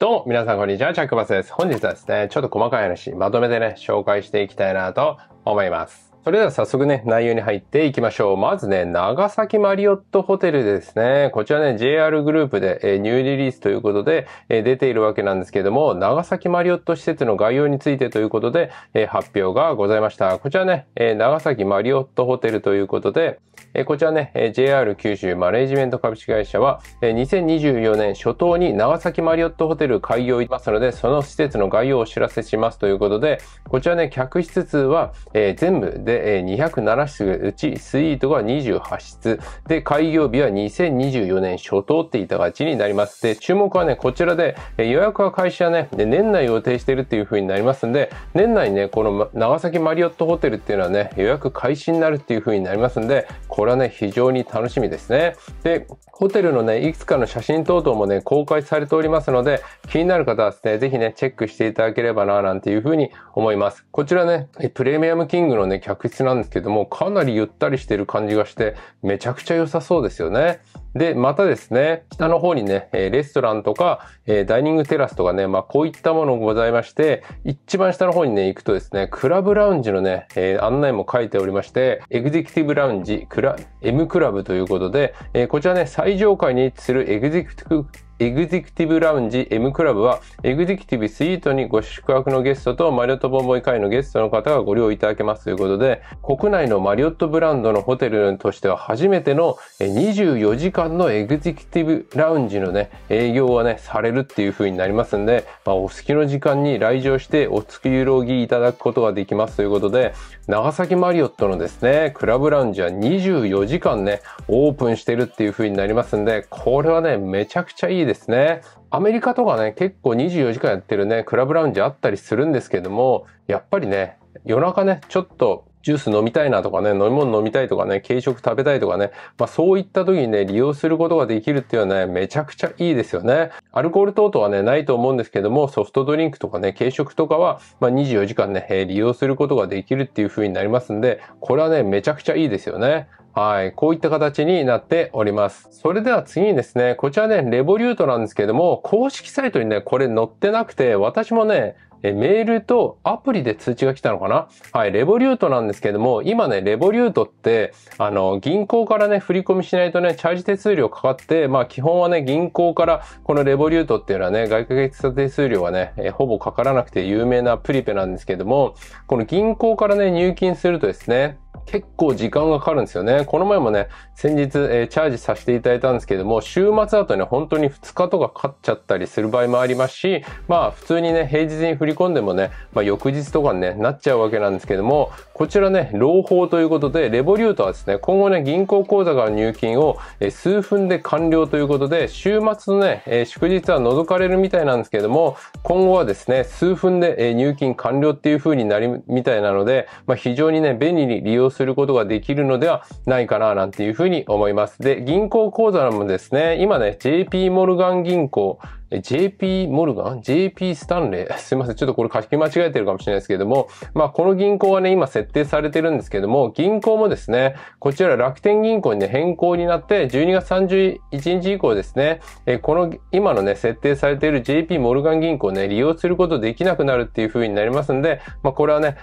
どうも、皆さん、こんにちは。チャックバスです。本日はですね、ちょっと細かい話、まとめてね、紹介していきたいなと思います。それでは早速ね、内容に入っていきましょう。まずね、長崎マリオットホテルですね。こちらね、JR グループで、えニューリリースということで、え出ているわけなんですけども、長崎マリオット施設の概要についてということで、え発表がございました。こちらね、え長崎マリオットホテルということで、えこちらね、え JR 九州マネジメント株式会社は、え2024年初頭に長崎マリオットホテル開業いますので、その施設の概要をお知らせしますということで、こちらね、客室数は、え全部でで、え207室うちスイートが28室で、開業日は2024年初頭っていった形になります。で、注目はね、こちらで、え予約は開始はね、年内予定してるっていう風になりますんで、年内ね、この長崎マリオットホテルっていうのはね、予約開始になるっていう風になりますんで、これはね、非常に楽しみですね。で、ホテルのね、いくつかの写真等々もね、公開されておりますので、気になる方はですね、ぜひね、チェックしていただければな、なんていうふうに思います。こちらね、プレミアムキングのね、客室なんですけども、かなりゆったりしてる感じがして、めちゃくちゃ良さそうですよね。で、またですね、下の方にね、レストランとか、ダイニングテラスとかね、まあこういったものございまして、一番下の方にね、行くとですね、クラブラウンジのね、案内も書いておりまして、エグゼクティブラウンジクラ、M クラブということで、こちらね、最上階に位置するエグゼクティブエグゼクティブラウンジ M クラブは、エグゼクティブスイートにご宿泊のゲストとマリオットボンボイ会のゲストの方がご利用いただけますということで、国内のマリオットブランドのホテルとしては初めての24時間のエグゼクティブラウンジのね、営業はね、されるっていう風になりますんで、まあ、お好きの時間に来場してお付き揺ぎいただくことができますということで、長崎マリオットのですね、クラブラウンジは24時間ね、オープンしてるっていう風になりますんで、これはね、めちゃくちゃいいですですね。アメリカとかね、結構24時間やってるね、クラブラウンジあったりするんですけども、やっぱりね、夜中ね、ちょっとジュース飲みたいなとかね、飲み物飲みたいとかね、軽食食べたいとかね、まあそういった時にね、利用することができるっていうのはね、めちゃくちゃいいですよね。アルコール等々はね、ないと思うんですけども、ソフトドリンクとかね、軽食とかは、まあ24時間ね、利用することができるっていう風になりますんで、これはね、めちゃくちゃいいですよね。はい。こういった形になっております。それでは次にですね、こちらね、レボリュートなんですけども、公式サイトにね、これ載ってなくて、私もね、え、メールとアプリで通知が来たのかなはい、レボリュートなんですけども、今ね、レボリュートって、あの、銀行からね、振り込みしないとね、チャージ手数料かかって、まあ、基本はね、銀行からこのレボリュートっていうのはね、外貨決手数料はね、えほぼかからなくて有名なプリペなんですけども、この銀行からね、入金するとですね、結構時間がかかるんですよね。この前もね、先日、えー、チャージさせていただいたんですけども、週末だとね、本当に2日とかかかっちゃったりする場合もありますし、まあ普通にね、平日に振り込んでもね、まあ翌日とかに、ね、なっちゃうわけなんですけども、こちらね、朗報ということで、レボリュートはですね、今後ね、銀行口座から入金を数分で完了ということで、週末のね、祝日は除かれるみたいなんですけども、今後はですね、数分で入金完了っていう風になり、みたいなので、まあ、非常にね、便利に利用することができるのではないかな、なんていう風に思います。で、銀行口座もですね、今ね、JP モルガン銀行、JP モルガン ?JP スタンレー すいません。ちょっとこれ書き間違えてるかもしれないですけども、まあ、この銀行はね、今設定されてるんですけども、銀行もですね、こちら楽天銀行にね、変更になって、12月31日以降ですね、えこの、今のね、設定されている JP モルガン銀行ね、利用することできなくなるっていう風になりますんで、まあ、これはね、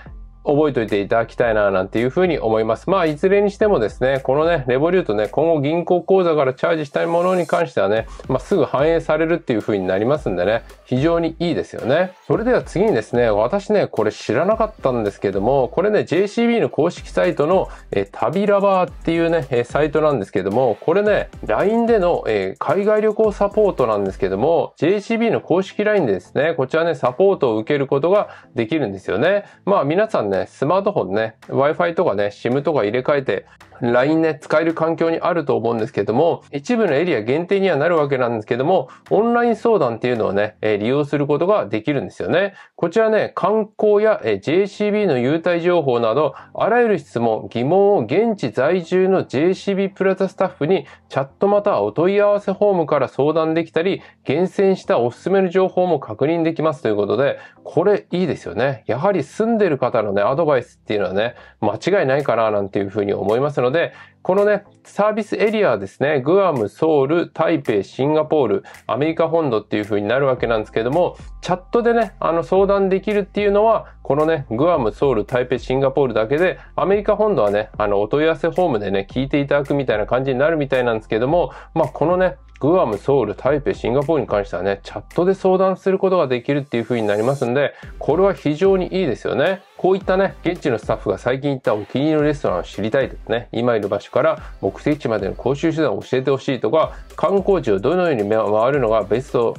覚えておいていただきたいな、なんていうふうに思います。まあ、いずれにしてもですね、このね、レボリュートね、今後銀行口座からチャージしたいものに関してはね、まあ、すぐ反映されるっていうふうになりますんでね、非常にいいですよね。それでは次にですね、私ね、これ知らなかったんですけども、これね、JCB の公式サイトの、えー、旅ラバーっていうね、えサイトなんですけども、これね、LINE での、え海外旅行サポートなんですけども、JCB の公式 LINE でですね、こちらね、サポートを受けることができるんですよね。まあ、皆さんね、ね、スマートフォンね、Wi-Fi とかね、SIM とか入れ替えて LINE ね、使える環境にあると思うんですけども、一部のエリア限定にはなるわけなんですけども、オンライン相談っていうのをね、え利用することができるんですよね。こちらね、観光や、え JCB の優待情報など、あらゆる質問、疑問を現地在住の JCB プラザスタッフにチャットまたはお問い合わせフォームから相談できたり、厳選したおすすめの情報も確認できますということで、これいいですよね。やはり住んでる方のね、アドバイスっていうのはね、間違いないかななんていうふうに思いますので、ので、このね、サービスエリアですね、グアム、ソウル、台北、シンガポール、アメリカ本土っていう風になるわけなんですけども、チャットでね、あの相談できるっていうのは、このね、グアム、ソウル、台北、シンガポールだけで、アメリカ本土はね、あの、お問い合わせフォームでね、聞いていただくみたいな感じになるみたいなんですけども、まあ、このね、グアム、ソウル、台北、シンガポールに関してはね、チャットで相談することができるっていう風になりますんで、これは非常にいいですよね。こういったね、現地のスタッフが最近行ったお気に入りのレストランを知りたいとかね、今いる場所から目的地までの公衆手段を教えてほしいとか、観光地をどのように回るのがベスト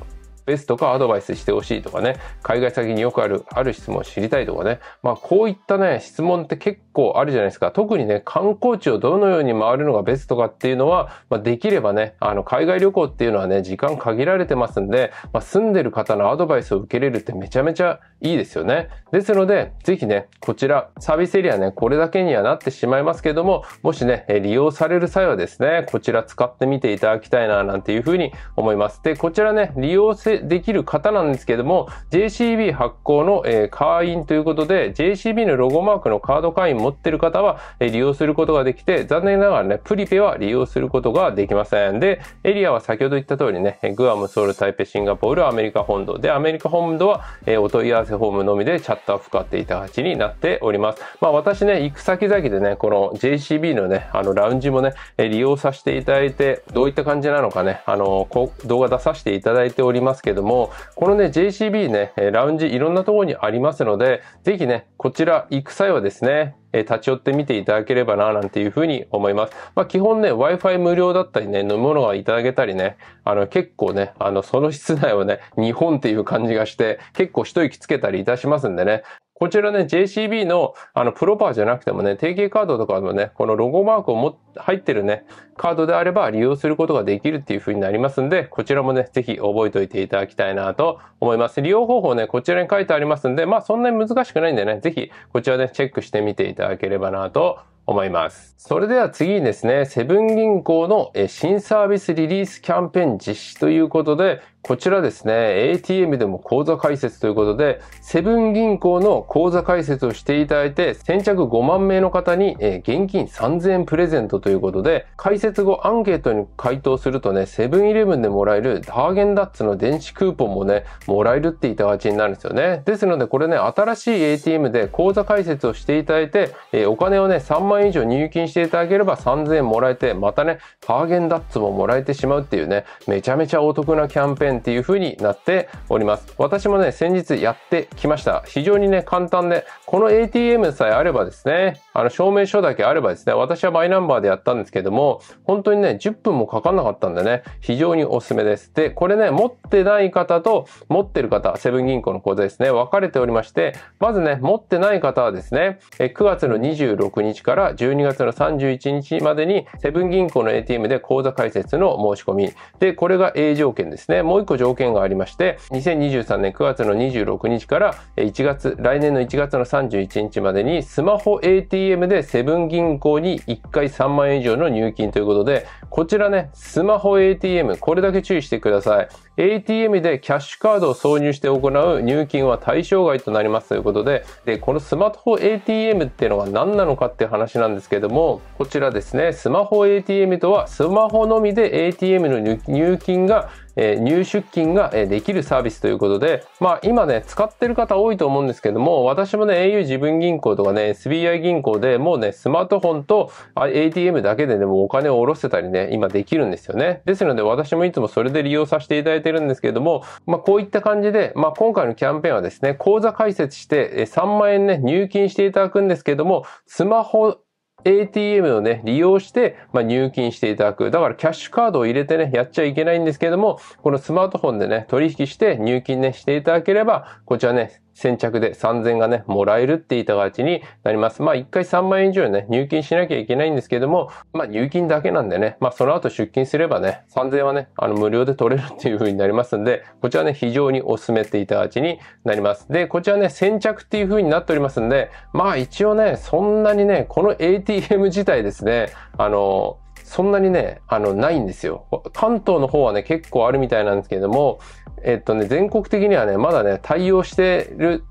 ベストかアドバイスしてほしいとかね、海外先によくある、ある質問を知りたいとかね、まあこういったね、質問って結構あるじゃないですか。特にね、観光地をどのように回るのがベストかっていうのは、まあ、できればね、あの、海外旅行っていうのはね、時間限られてますんで、まあ、住んでる方のアドバイスを受けれるってめちゃめちゃいいですよね。ですので、ぜひね、こちら、サービスエリアね、これだけにはなってしまいますけども、もしね、利用される際はですね、こちら使ってみていただきたいな、なんていうふうに思います。で、こちらね、利用せできる方なんですけども、JCB 発行の、え会員ということで、JCB のロゴマークのカード会員持ってる方は、え利用することができて、残念ながらね、プリペは利用することができません。で、エリアは先ほど言った通りね、グアム、ソウル、台北、シンガポール、アメリカ本土。で、アメリカ本土は、えお問い合わせフォームのみでチャットアップ買っていた形になっております。まあ私ね、行く先々でね、この JCB のね、あのラウンジもね、利用させていただいて、どういった感じなのかね、あの、動画出させていただいておりますけどけども、このね、JCB ね、ラウンジいろんなところにありますので、ぜひね、こちら行く際はですね、え立ち寄ってみていただければな、なんていうふうに思います。まあ、基本ね、Wi-Fi 無料だったりね、飲み物がいただけたりね、あの、結構ね、あの、その室内はね、日本っていう感じがして、結構一息つけたりいたしますんでね、こちらね、JCB のあのプロパーじゃなくてもね、定型カードとかのね、このロゴマークをも入ってるね、カードであれば利用することができるっていう風になりますんで、こちらもね、ぜひ覚えておいていただきたいなと思います。利用方法ね、こちらに書いてありますんで、まあそんなに難しくないんでね、ぜひこちらでチェックしてみていただければなと思います。それでは次にですね、セブン銀行の新サービスリリースキャンペーン実施ということで、こちらですね、ATM でも口座開設ということで、セブン銀行の口座開設をしていただいて、先着5万名の方に、え現金3000円プレゼントということで、開設後アンケートに回答するとね、セブンイレブンでもらえるハーゲンダッツの電子クーポンもね、もらえるって言いた形になるんですよね。ですので、これね、新しい ATM で口座開設をしていただいて、えお金をね、3万円以上入金していただければ3000円もらえて、またね、ハーゲンダッツももらえてしまうっていうね、めちゃめちゃお得なキャンペーン円っていう風になっております。私もね、先日やってきました。非常にね、簡単で、この ATM さえあればですね、あの、証明書だけあればですね、私はマイナンバーでやったんですけども、本当にね、10分もかかんなかったんでね、非常におすすめです。で、これね、持ってない方と持ってる方、セブン銀行の口座ですね、分かれておりまして、まずね、持ってない方はですね、9月の26日から12月の31日までに、セブン銀行の ATM で口座開設の申し込み。で、これが A 条件ですね。もう一個条件がありまして、2023年9月の26日から1月、来年の1月の31日までにスマホ ATM でセブン銀行に1回3万円以上の入金ということで、こちらね、スマホ ATM、これだけ注意してください。ATM でキャッシュカードを挿入して行う入金は対象外となりますということで、で、このスマホ ATM っていうのは何なのかっていう話なんですけども、こちらですね、スマホ ATM とはスマホのみで ATM の入金がえ入出金ができるサービスということで、まあ今ね、使ってる方多いと思うんですけども、私もね、au 自分銀行とかね、SBI 銀行でもうね、スマートフォンと ATM だけでで、ね、もお金を下ろせたりね、今できるんですよね。ですので私もいつもそれで利用させていただいてるんですけども、まあこういった感じで、まあ今回のキャンペーンはですね、口座開設して3万円ね、入金していただくんですけども、スマホ ATM をね、利用して、ま入金していただく。だからキャッシュカードを入れてね、やっちゃいけないんですけども、このスマートフォンでね、取引して入金ね、していただければ、こちらね、先着で3000がね、もらえるって言った形になります。まあ一回3万円以上ね、入金しなきゃいけないんですけども、まあ入金だけなんでね、まあその後出勤すればね、3000はね、あの無料で取れるっていう風になりますんで、こちらね、非常にお勧めって言いた形になります。で、こちらね、先着っていう風になっておりますんで、まあ一応ね、そんなにね、この ATM 自体ですね、あの、そんなにね、あの、ないんですよ。関東の方はね、結構あるみたいなんですけれども、えっとね、全国的にはね、まだね、対応してる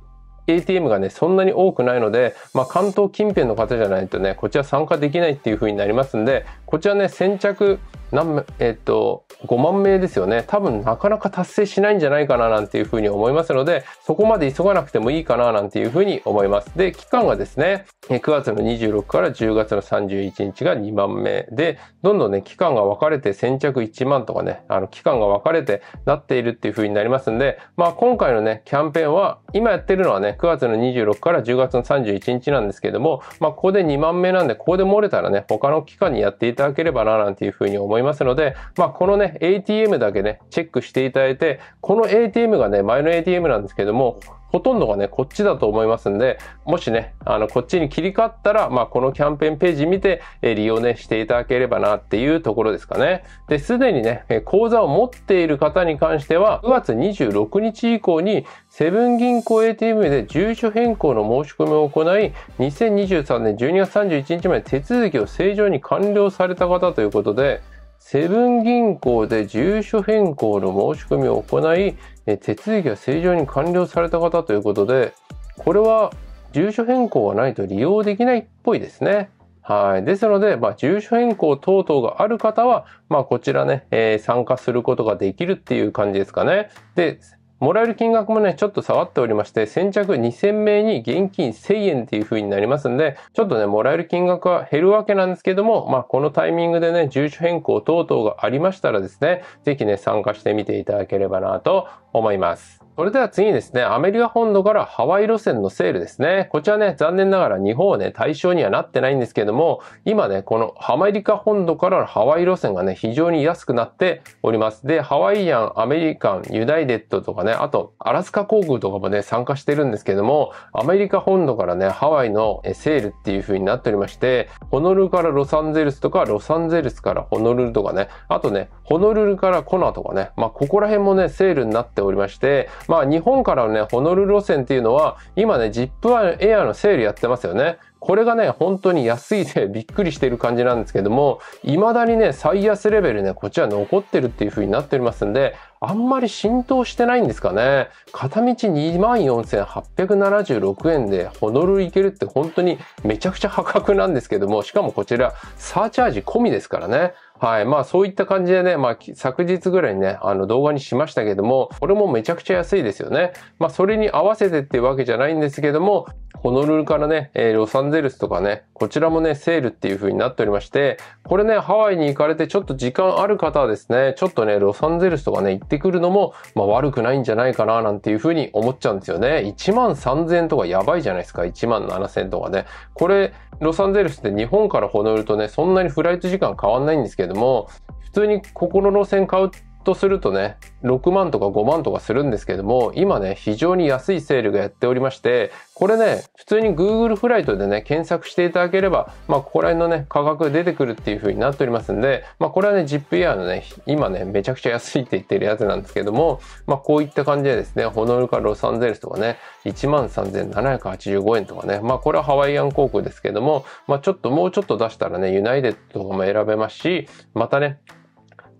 ATM がね、そんなに多くないので、まあ、関東近辺の方じゃないとね、こちら参加できないっていう風になりますんで、こちらね、先着何えっと、5万名ですよね。多分なかなか達成しないんじゃないかななんていうふうに思いますので、そこまで急がなくてもいいかななんていうふうに思います。で、期間がですね、9月の26から10月の31日が2万名で、どんどんね、期間が分かれて先着1万とかね、あの、期間が分かれてなっているっていうふうになりますんで、まあ今回のね、キャンペーンは、今やってるのはね、9月の26から10月の31日なんですけども、まあここで2万名なんで、ここで漏れたらね、他の期間にやっていただければななんていうふうに思います。思いますので、まあ、このね、ATM だけね、チェックしていただいて、この ATM がね、前の ATM なんですけども、ほとんどがね、こっちだと思いますんで、もしね、あの、こっちに切り替わったら、まあ、このキャンペーンページ見て、え利用ね、していただければなっていうところですかね。で、すでにね、え口座を持っている方に関しては、9月26日以降に、セブン銀行 ATM で住所変更の申し込みを行い、2023年12月31日まで手続きを正常に完了された方ということで、セブン銀行で住所変更の申し込みを行い、手続きは正常に完了された方ということで、これは住所変更がないと利用できないっぽいですね。はい。ですので、まあ、住所変更等々がある方は、まあ、こちらね、えー、参加することができるっていう感じですかね。で、もらえる金額もね、ちょっと下がっておりまして、先着2000名に現金1000円っていう風になりますんで、ちょっとね、もらえる金額は減るわけなんですけども、まあ、このタイミングでね、住所変更等々がありましたらですね、ぜひね、参加してみていただければなと思います。それでは次にですね、アメリカ本土からハワイ路線のセールですね。こちらね、残念ながら日本はね、対象にはなってないんですけども、今ね、このアメリカ本土からのハワイ路線がね、非常に安くなっております。で、ハワイアン、アメリカン、ユナイテッドとかね、ね、あと、アラスカ航空とかもね、参加してるんですけども、アメリカ本土からね、ハワイのセールっていう風になっておりまして、ホノルルからロサンゼルスとか、ロサンゼルスからホノルルとかね、あとね、ホノルルからコナとかね、まあ、ここら辺もね、セールになっておりまして、まあ、日本からのね、ホノルル路線っていうのは、今ね、ジップエアのセールやってますよね。これがね、本当に安いで びっくりしてる感じなんですけども、未だにね、最安レベルね、こっちは残ってるっていう風になっておりますんで、あんまり浸透してないんですかね。片道24,876円でホノルル行けるって本当にめちゃくちゃ破格なんですけども、しかもこちらサーチャージ込みですからね。はい。まあそういった感じでね、まあ昨日ぐらいにね、あの動画にしましたけども、これもめちゃくちゃ安いですよね。まあそれに合わせてっていうわけじゃないんですけども、ホノルルからね、えー、ロサンゼルスとかね、こちらもね、セールっていう風になっておりまして、これね、ハワイに行かれてちょっと時間ある方はですね、ちょっとね、ロサンゼルスとかね、行ってくるのも、まあ悪くないんじゃないかな、なんていう風に思っちゃうんですよね。1万3000円とかやばいじゃないですか。1万7000とかね。これ、ロサンゼルスって日本からホノルルとね、そんなにフライト時間変わんないんですけど、普通にここの路線買うってとするとね、6万とか5万とかするんですけども、今ね、非常に安いセールがやっておりまして、これね、普通に Google フライトでね、検索していただければ、まあ、ここら辺のね、価格が出てくるっていう風になっておりますんで、まあ、これはね、z i p エアのね、今ね、めちゃくちゃ安いって言ってるやつなんですけども、まあ、こういった感じでですね、ホノルルからロサンゼルスとかね、13,785円とかね、まあ、これはハワイアン航空ですけども、まあ、ちょっともうちょっと出したらね、ユナイテッドとかも選べますし、またね、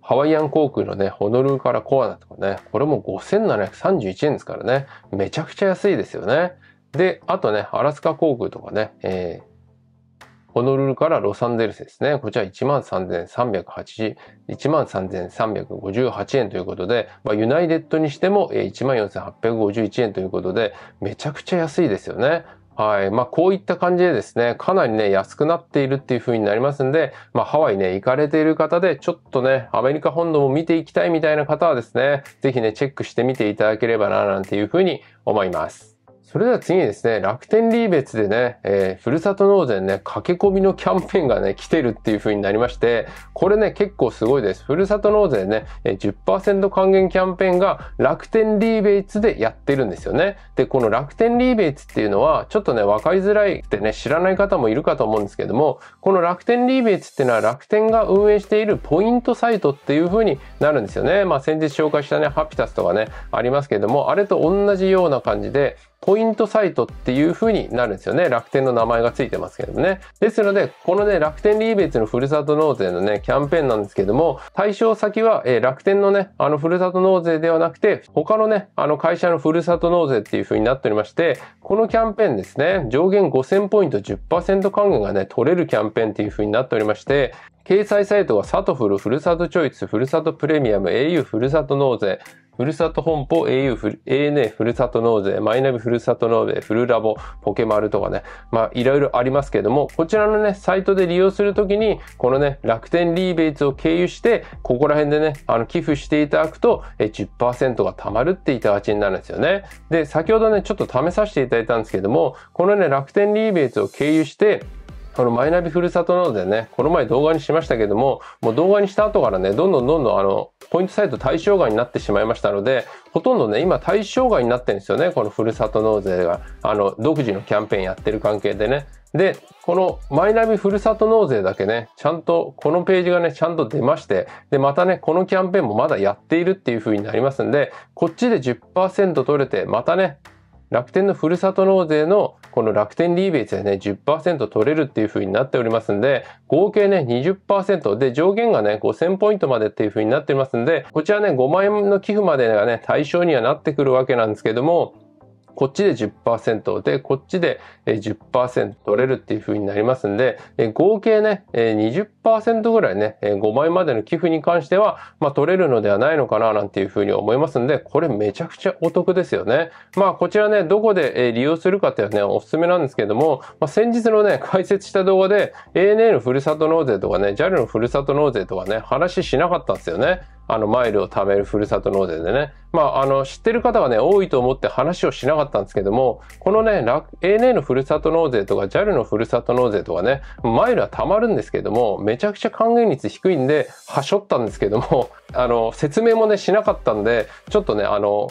ハワイアン航空のね、ホノルルからコアナとかね、これも5731円ですからね、めちゃくちゃ安いですよね。で、あとね、アラスカ航空とかね、えー、ホノルルからロサンゼルスですね。こちら13,380、13,358円ということで、まあ、ユナイテッドにしても14,851円ということで、めちゃくちゃ安いですよね。はい。まあ、こういった感じでですね、かなりね、安くなっているっていう風になりますんで、まあ、ハワイね、行かれている方で、ちょっとね、アメリカ本土も見ていきたいみたいな方はですね、ぜひね、チェックしてみていただければな、なんていう風に思います。それでは次にですね、楽天リーベツでね、えー、ふるさと納税ね、駆け込みのキャンペーンがね、来てるっていう風になりまして、これね、結構すごいです。ふるさと納税ね、10%還元キャンペーンが楽天リーベツでやってるんですよね。で、この楽天リーベツっていうのは、ちょっとね、わかりづらいってね、知らない方もいるかと思うんですけども、この楽天リーベツっていうのは楽天が運営しているポイントサイトっていう風になるんですよね。まあ、先日紹介したね、ハピタスとかね、ありますけども、あれと同じような感じで、ポイントサイトっていう風になるんですよね。楽天の名前がついてますけどもね。ですので、このね、楽天リーベイツのふるさと納税のね、キャンペーンなんですけども、対象先は、えー、楽天のね、あの、ふるさと納税ではなくて、他のね、あの、会社のふるさと納税っていう風になっておりまして、このキャンペーンですね、上限5000ポイント10%還元がね、取れるキャンペーンっていう風になっておりまして、掲載サイトはサトフル、ふるさとチョイス、ふるさとプレミアム、au ふるさと納税、ふるさと本舗、au ふ、ANA ふるさと納税、マイナビふるさと納税、ふるラボ、ポケマルとかね、まあいろいろありますけども、こちらのね、サイトで利用するときに、このね、楽天リーベイツを経由して、ここら辺でね、あの、寄付していただくと、え10%が貯まるって言いた形になるんですよね。で、先ほどね、ちょっと試させていただいたんですけども、このね、楽天リーベイツを経由して、このマイナビふるさと納税ね、この前動画にしましたけども、もう動画にした後からね、どんどんどんどんあの、ポイントサイト対象外になってしまいましたので、ほとんどね、今対象外になってるんですよね、このふるさと納税が。あの、独自のキャンペーンやってる関係でね。で、このマイナビふるさと納税だけね、ちゃんと、このページがね、ちゃんと出まして、で、またね、このキャンペーンもまだやっているっていう風になりますんで、こっちで10%取れて、またね、楽天のふるさと納税のこの楽天リーベースでね、10%取れるっていう風になっておりますんで、合計ね、20%で上限がね、5000ポイントまでっていう風になってますんで、こちらね、5万円の寄付までがね、対象にはなってくるわけなんですけども、こっちで10%で、こっちで10%取れるっていう風になりますんで、合計ね、20%ぐらいね、5倍までの寄付に関しては、まあ、取れるのではないのかななんていう風に思いますんで、これめちゃくちゃお得ですよね。まあ、こちらね、どこで利用するかっていうのはね、おすすめなんですけども、まあ、先日のね、解説した動画で ANA のふるさと納税とかね、JAL のふるさと納税とかね、話しなかったんですよね。あの、マイルを貯めるふるさと納税でね。まあ、あの、知ってる方がね、多いと思って話をしなかったんですけども、このね、ANA のふるさと納税とか、JAL のふるさと納税とかね、マイルは貯まるんですけども、めちゃくちゃ還元率低いんで、はしょったんですけども、あの、説明もね、しなかったんで、ちょっとね、あの、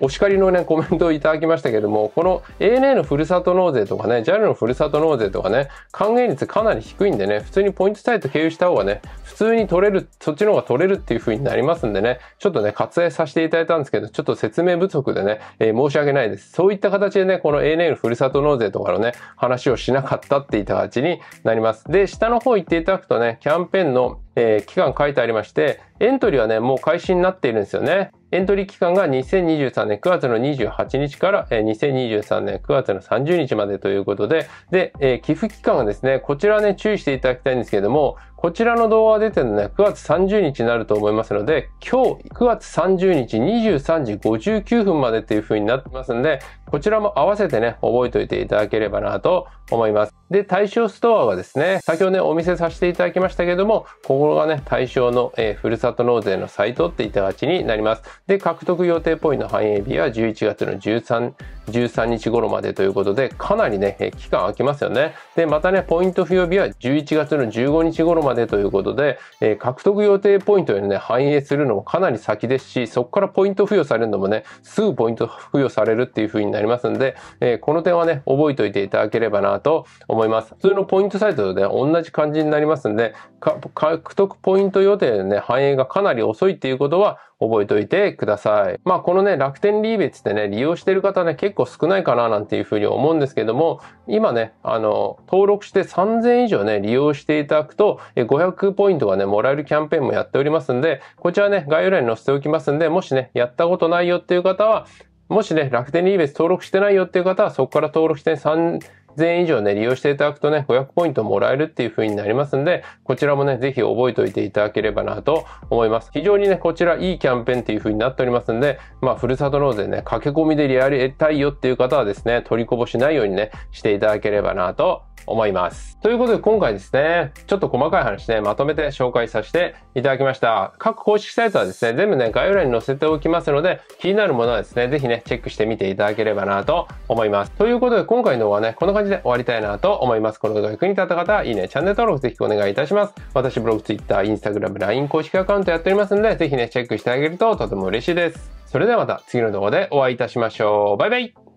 お叱りのね、コメントをいただきましたけども、この ANA のふるさと納税とかね、JAL のふるさと納税とかね、還元率かなり低いんでね、普通にポイントサイト経由した方がね、普通に取れる、そっちの方が取れるっていう風になりますんでね、ちょっとね、割愛させていただいたんですけど、ちょっと説明不足でね、えー、申し訳ないです。そういった形でね、この ANA のふるさと納税とかのね、話をしなかったっていった形になります。で、下の方行っていただくとね、キャンペーンのえー、期間書いてありまして、エントリーはね、もう開始になっているんですよね。エントリー期間が2023年9月の28日から2023年9月の30日までということで、で、えー、寄付期間はですね、こちらね、注意していただきたいんですけれども、こちらの動画が出てるのね、9月30日になると思いますので、今日9月30日23時59分までという風になってますんで、こちらも合わせてね、覚えておいていただければなと思います。で、対象ストアはですね、先ほどね、お見せさせていただきましたけれども、ここがね、対象の、えー、ふるさと納税のサイトっていた形になります。で、獲得予定ポイントの反映日は11月の13、13日頃までということで、かなりね、期間空きますよね。で、またね、ポイント付与日は11月の15日頃までということで、えー、獲得予定ポイントにね、反映するのもかなり先ですし、そこからポイント付与されるのもね、すぐポイント付与されるっていう風になりますんで、えー、この点はね、覚えておいていただければなと思います。普通のポイントサイトとね、同じ感じになりますんで、獲得ポイント予定のね、反映がかなり遅いっていうことは覚えておいてください。まあこのね、楽天リーベッツってね、利用してる方ね、結構少ないかななんていうふうに思うんですけども、今ね、あの、登録して3000以上ね、利用していただくと、500ポイントがね、もらえるキャンペーンもやっておりますんで、こちらね、概要欄に載せておきますんで、もしね、やったことないよっていう方は、もしね、楽天リーベース登録してないよっていう方は、そこから登録して3000全員以上ね、利用していただくとね、500ポイントもらえるっていう風になりますんで、こちらもね、ぜひ覚えておいていただければなと思います。非常にね、こちらいいキャンペーンっていう風になっておりますんで、まあ、ふるさと納税ね、駆け込みでリアやりたいよっていう方はですね、取りこぼしないようにね、していただければなと思います。ということで今回ですね、ちょっと細かい話ね、まとめて紹介させていただきました。各公式サイトはですね、全部ね、概要欄に載せておきますので、気になるものはですね、ぜひね、チェックしてみていただければなと思います。ということで今回のはね、この感じで終わりたいなと思います。この動画が役に立った方は、いいね、チャンネル登録ぜひお願いいたします。私、ブログ、ツイッター、e r Instagram、LINE 公式アカウントやっておりますので、ぜひね、チェックしてあげるととても嬉しいです。それではまた次の動画でお会いいたしましょう。バイバイ